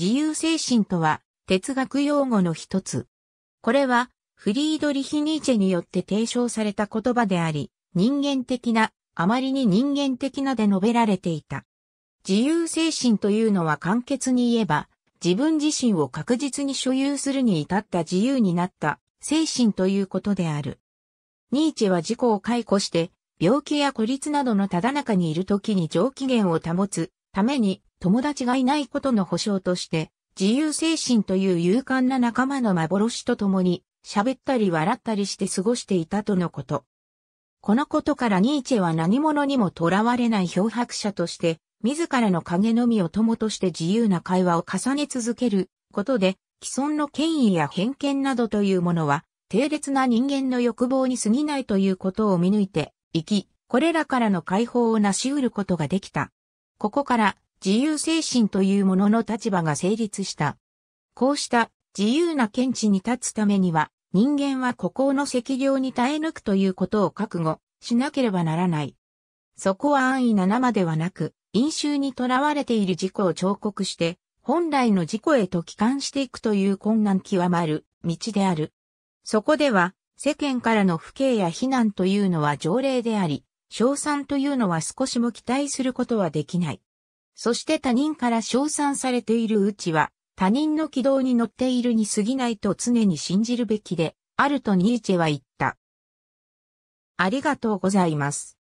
自由精神とは哲学用語の一つ。これはフリードリヒ・ニーチェによって提唱された言葉であり、人間的な、あまりに人間的なで述べられていた。自由精神というのは簡潔に言えば、自分自身を確実に所有するに至った自由になった精神ということである。ニーチェは自己を解雇して、病気や孤立などのただ中にいる時に上機嫌を保つために友達がいないことの保証として、自由精神という勇敢な仲間の幻と共に、喋ったり笑ったりして過ごしていたとのこと。このことからニーチェは何者にも囚われない漂白者として、自らの影のみを友として自由な会話を重ね続けることで、既存の権威や偏見などというものは、低劣な人間の欲望に過ぎないということを見抜いて、生き、これらからの解放を成し得ることができた。ここから、自由精神というものの立場が成立した。こうした自由な見地に立つためには、人間は孤高の赤量に耐え抜くということを覚悟しなければならない。そこは安易な生ではなく、飲酒にとらわれている自己を彫刻して、本来の自己へと帰還していくという困難極まる道である。そこでは、世間からの不敬や非難というのは条例であり、賞賛というのは少しも期待することはできない。そして他人から称賛されているうちは、他人の軌道に乗っているに過ぎないと常に信じるべきで、あるとニーチェは言った。ありがとうございます。